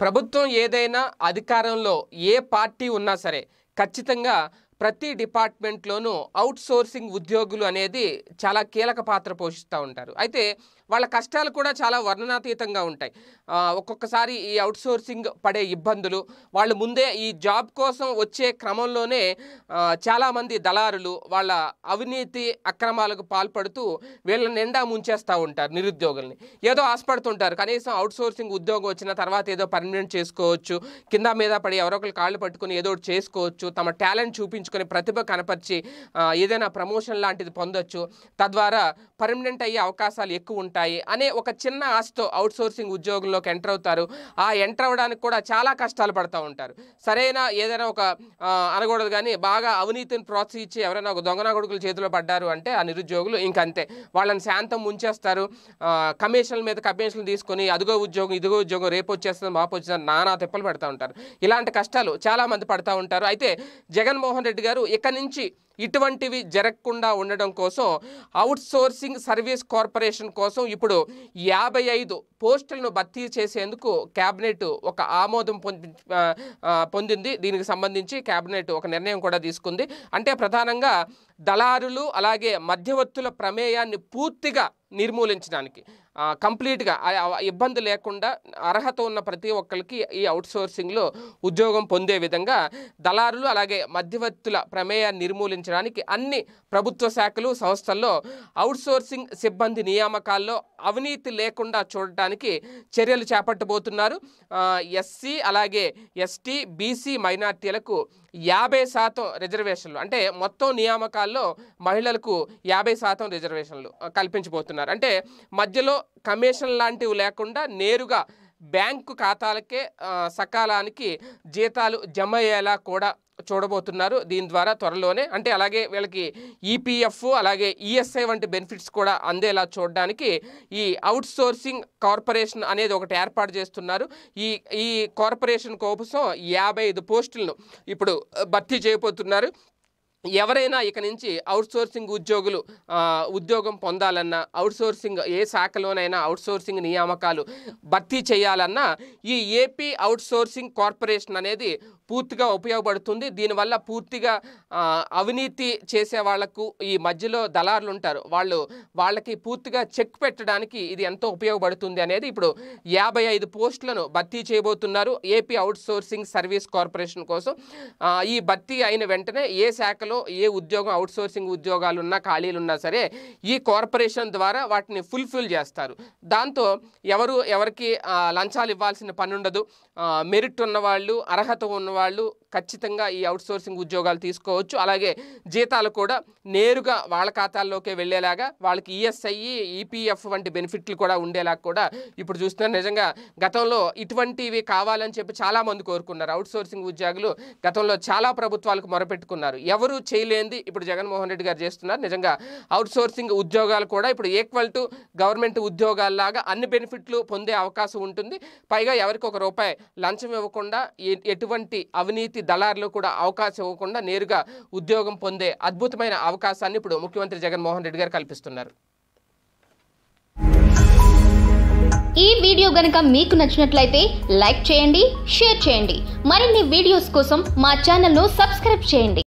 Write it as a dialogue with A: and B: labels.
A: ప్రభుత్వం ఏదైనా అధికారంలో ఏ పార్టీ ఉన్నా సరే ఖచ్చితంగా ప్రతి డిపార్ట్మెంట్లోనూ అవుట్ సోర్సింగ్ ఉద్యోగులు అనేది చాలా కీలక పాత్ర పోషిస్తూ ఉంటారు అయితే వాళ్ళ కష్టాలు కూడా చాలా వర్ణనాతీతంగా ఉంటాయి ఒక్కొక్కసారి ఈ అవుట్ సోర్సింగ్ పడే ఇబ్బందులు వాళ్ళు ముందే ఈ జాబ్ కోసం వచ్చే క్రమంలోనే చాలామంది దళారులు వాళ్ళ అవినీతి అక్రమాలకు పాల్పడుతూ వీళ్ళ నిండా ముంచేస్తూ ఉంటారు నిరుద్యోగుల్ని ఏదో ఆశపడుతుంటారు కనీసం అవుట్ సోర్సింగ్ ఉద్యోగం వచ్చిన తర్వాత ఏదో పర్మనెంట్ చేసుకోవచ్చు కింద మీద పడి ఎవరో ఒకరు కాళ్ళు పట్టుకుని ఏదో చేసుకోవచ్చు తమ టాలెంట్ చూపించుకోవచ్చు చేసుకుని ప్రతిభ కనపరిచి ఏదైనా ప్రమోషన్ లాంటిది పొందొచ్చు తద్వారా పర్మనెంట్ అయ్యే అవకాశాలు ఎక్కువ ఉంటాయి అనే ఒక చిన్న ఆశతో అవుట్సోర్సింగ్ ఉద్యోగంలోకి ఎంటర్ అవుతారు ఆ ఎంటర్ అవ్వడానికి కూడా చాలా కష్టాలు పడుతూ ఉంటారు సరైన ఏదైనా ఒక అనకూడదు కానీ బాగా అవినీతిని ప్రోత్సహించి ఎవరైనా ఒక దొంగన కొడుకుల చేతిలో పడ్డారు అంటే ఆ నిరుద్యోగులు ఇంకంతే వాళ్ళని శాంతం ముంచేస్తారు కమిషన్ల మీద కమిషన్లు తీసుకొని అదిగో ఉద్యోగం ఇదిగో ఉద్యోగం రేపు వచ్చేస్తుంది మాపు వచ్చేస్తుంది నానా తిప్పలు పడుతూ ఉంటారు ఇలాంటి కష్టాలు చాలామంది పడుతూ ఉంటారు అయితే జగన్మోహన్ రెడ్డి రెడ్డి గారు ఇక నుంచి ఇటువంటివి జరగకుండా ఉండడం కోసం అవుట్ సోర్సింగ్ సర్వీస్ కార్పొరేషన్ కోసం ఇప్పుడు యాభై ఐదు పోస్టులను భర్తీ చేసేందుకు క్యాబినెట్ ఒక ఆమోదం పొందింది దీనికి సంబంధించి క్యాబినెట్ ఒక నిర్ణయం కూడా తీసుకుంది అంటే ప్రధానంగా దళారులు అలాగే మధ్యవర్తుల ప్రమేయాన్ని పూర్తిగా నిర్మూలించడానికి కంప్లీట్గా ఇబ్బంది లేకుండా అర్హత ఉన్న ప్రతి ఒక్కరికి ఈ అవుట్సోర్సింగ్లో ఉద్యోగం పొందే విధంగా దళారులు అలాగే మధ్యవర్తుల ప్రమేయాన్ని నిర్మూలించడానికి అన్ని ప్రభుత్వ శాఖలు సంస్థల్లో అవుట్సోర్సింగ్ సిబ్బంది నియామకాల్లో అవినీతి లేకుండా చూడటానికి చర్యలు చేపట్టబోతున్నారు ఎస్సీ అలాగే ఎస్టీ బీసీ మైనార్టీలకు యాభై శాతం రిజర్వేషన్లు అంటే మొత్తం నియామకాలు పదవులలో మహిళలకు యాభై శాతం రిజర్వేషన్లు కల్పించబోతున్నారు అంటే మధ్యలో కమిషన్ లాంటివి లేకుండా నేరుగా బ్యాంకు ఖాతాలకే సకాలానికి జీతాలు జమ అయ్యేలా కూడా చూడబోతున్నారు దీని ద్వారా త్వరలోనే అంటే అలాగే వీళ్ళకి ఈపీఎఫ్ e అలాగే ఈఎస్ఐ e వంటి బెనిఫిట్స్ కూడా అందేలా చూడడానికి ఈ అవుట్ సోర్సింగ్ కార్పొరేషన్ అనేది ఒకటి ఏర్పాటు చేస్తున్నారు ఈ ఈ కార్పొరేషన్ కోసం యాభై ఐదు పోస్టులను ఇప్పుడు భర్తీ చేయబోతున్నారు ఎవరైనా ఇక నుంచి అవుట్సోర్సింగ్ ఉద్యోగులు ఉద్యోగం పొందాలన్నా అవుట్సోర్సింగ్ ఏ శాఖలోనైనా అవుట్సోర్సింగ్ నియామకాలు భర్తీ చేయాలన్నా ఈ ఏపీ అవుట్సోర్సింగ్ కార్పొరేషన్ అనేది పూర్తిగా ఉపయోగపడుతుంది దీనివల్ల పూర్తిగా అవినీతి చేసే వాళ్లకు ఈ మధ్యలో దళారులు ఉంటారు వాళ్ళు వాళ్ళకి పూర్తిగా చెక్ పెట్టడానికి ఇది ఎంతో ఉపయోగపడుతుంది అనేది ఇప్పుడు యాభై ఐదు పోస్టులను భర్తీ చేయబోతున్నారు AP outsourcing service corporation కోసం ఈ భర్తీ అయిన వెంటనే ఏ శాఖలో ఏ ఉద్యోగం అవుట్సోర్సింగ్ ఉద్యోగాలు ఉన్నా ఖాళీలు ఉన్నా సరే ఈ కార్పొరేషన్ ద్వారా వాటిని ఫుల్ఫిల్ చేస్తారు దాంతో ఎవరు ఎవరికి లంచాలు ఇవ్వాల్సిన పని ఉండదు మెరిట్ ఉన్నవాళ్ళు అర్హత ఉన్న వాళ్ళు ఖచ్చితంగా ఈ అవుట్ సోర్సింగ్ ఉద్యోగాలు తీసుకోవచ్చు అలాగే జీతాలు కూడా నేరుగా వాళ్ళ ఖాతాల్లోకే వెళ్ళేలాగా వాళ్ళకి ఈఎస్ఐ ఈపీఎఫ్ వంటి బెనిఫిట్లు కూడా ఉండేలాగా కూడా ఇప్పుడు చూస్తున్నారు నిజంగా గతంలో ఇటువంటివి కావాలని చెప్పి చాలామంది కోరుకున్నారు అవుట్ సోర్సింగ్ ఉద్యోగులు గతంలో చాలా ప్రభుత్వాలకు మొరపెట్టుకున్నారు ఎవరు చేయలేంది ఇప్పుడు జగన్మోహన్ రెడ్డి గారు చేస్తున్నారు నిజంగా అవుట్ సోర్సింగ్ ఉద్యోగాలు కూడా ఇప్పుడు ఈక్వల్ టు గవర్నమెంట్ ఉద్యోగాల్లాగా అన్ని బెనిఫిట్లు పొందే అవకాశం ఉంటుంది పైగా ఎవరికి ఒక రూపాయి లంచం ఇవ్వకుండా ఎటువంటి అవినీతి దళారులు కూడా అవకాశం ఇవ్వకుండా నేరుగా ఉద్యోగం పొందే అద్భుతమైన అవకాశాన్ని ఇప్పుడు ముఖ్యమంత్రి జగన్మోహన్ రెడ్డి గారు కల్పిస్తున్నారు ఈ వీడియో గనక మీకు నచ్చినట్లయితే లైక్ చేయండి షేర్ చేయండి మరిన్ని వీడియోస్ కోసం మా ను సబ్స్క్రైబ్ చేయండి